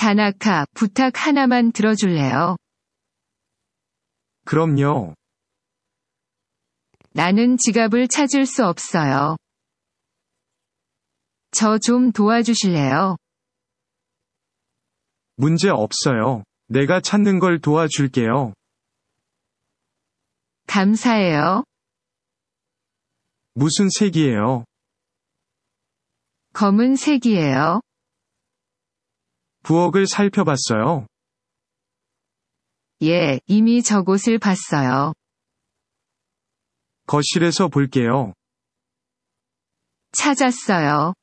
다나카, 부탁 하나만 들어줄래요? 그럼요. 나는 지갑을 찾을 수 없어요. 저 좀 도와주실래요? 문제 없어요. 내가 찾는 걸 도와줄게요. 감사해요. 무슨 색이에요? 검은 색이에요. 부엌을 살펴봤어요. 예, 이미 저곳을 봤어요. 거실에서 볼게요. 찾았어요.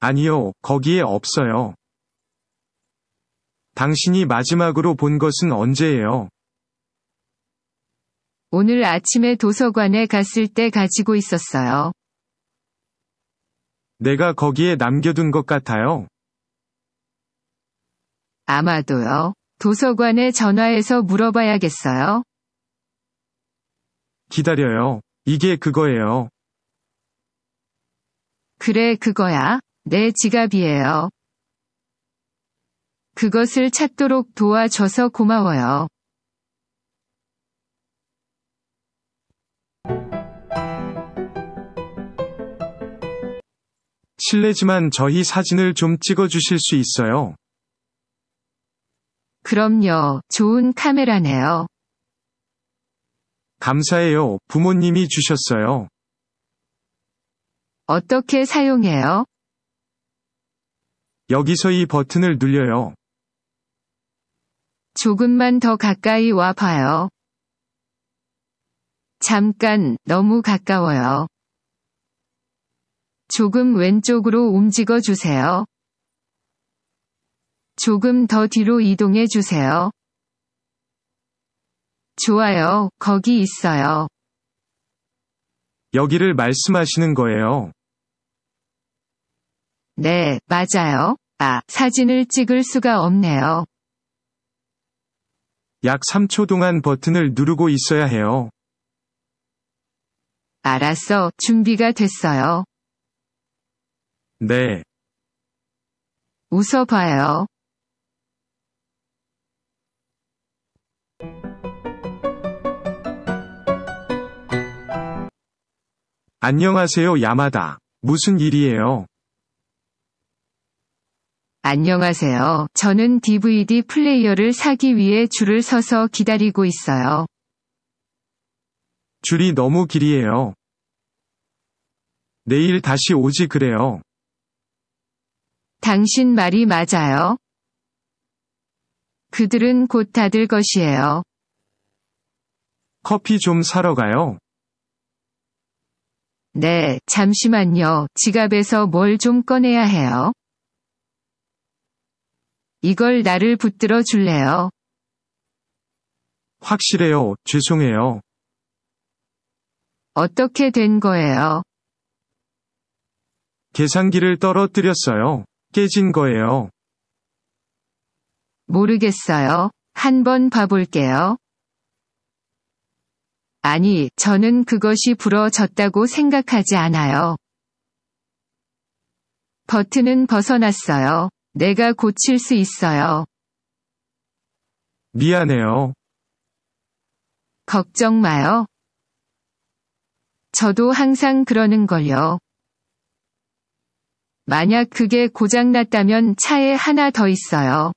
아니요, 거기에 없어요. 당신이 마지막으로 본 것은 언제예요? 오늘 아침에 도서관에 갔을 때 가지고 있었어요. 내가 거기에 남겨둔 것 같아요. 아마도요. 도서관에 전화해서 물어봐야겠어요. 기다려요. 이게 그거예요. 그래, 그거야. 내 지갑이에요. 그것을 찾도록 도와줘서 고마워요. 실례지만 저희 사진을 좀 찍어주실 수 있어요? 그럼요. 좋은 카메라네요. 감사해요. 부모님이 주셨어요. 어떻게 사용해요? 여기서 이 버튼을 눌려요. 조금만 더 가까이 와 봐요. 잠깐, 너무 가까워요. 조금 왼쪽으로 움직여 주세요. 조금 더 뒤로 이동해 주세요. 좋아요, 거기 있어요. 여기를 말씀하시는 거예요. 네, 맞아요. 아, 사진을 찍을 수가 없네요. 약 3초 동안 버튼을 누르고 있어야 해요. 알았어, 준비가 됐어요. 네. 웃어봐요. 안녕하세요, 야마다. 무슨 일이에요? 안녕하세요. 저는 DVD 플레이어를 사기 위해 줄을 서서 기다리고 있어요. 줄이 너무 길이에요. 내일 다시 오지 그래요. 당신 말이 맞아요. 그들은 곧 닫을 것이에요. 커피 좀 사러 가요. 네, 잠시만요. 지갑에서 뭘 좀 꺼내야 해요. 이걸 나를 붙들어 줄래요? 확실해요. 죄송해요. 어떻게 된 거예요? 계산기를 떨어뜨렸어요. 깨진 거예요. 모르겠어요. 한번 봐볼게요. 아니, 저는 그것이 부러졌다고 생각하지 않아요. 버튼은 벗어났어요. 내가 고칠 수 있어요. 미안해요. 걱정 마요. 저도 항상 그러는걸요. 만약 그게 고장났다면 차에 하나 더 있어요.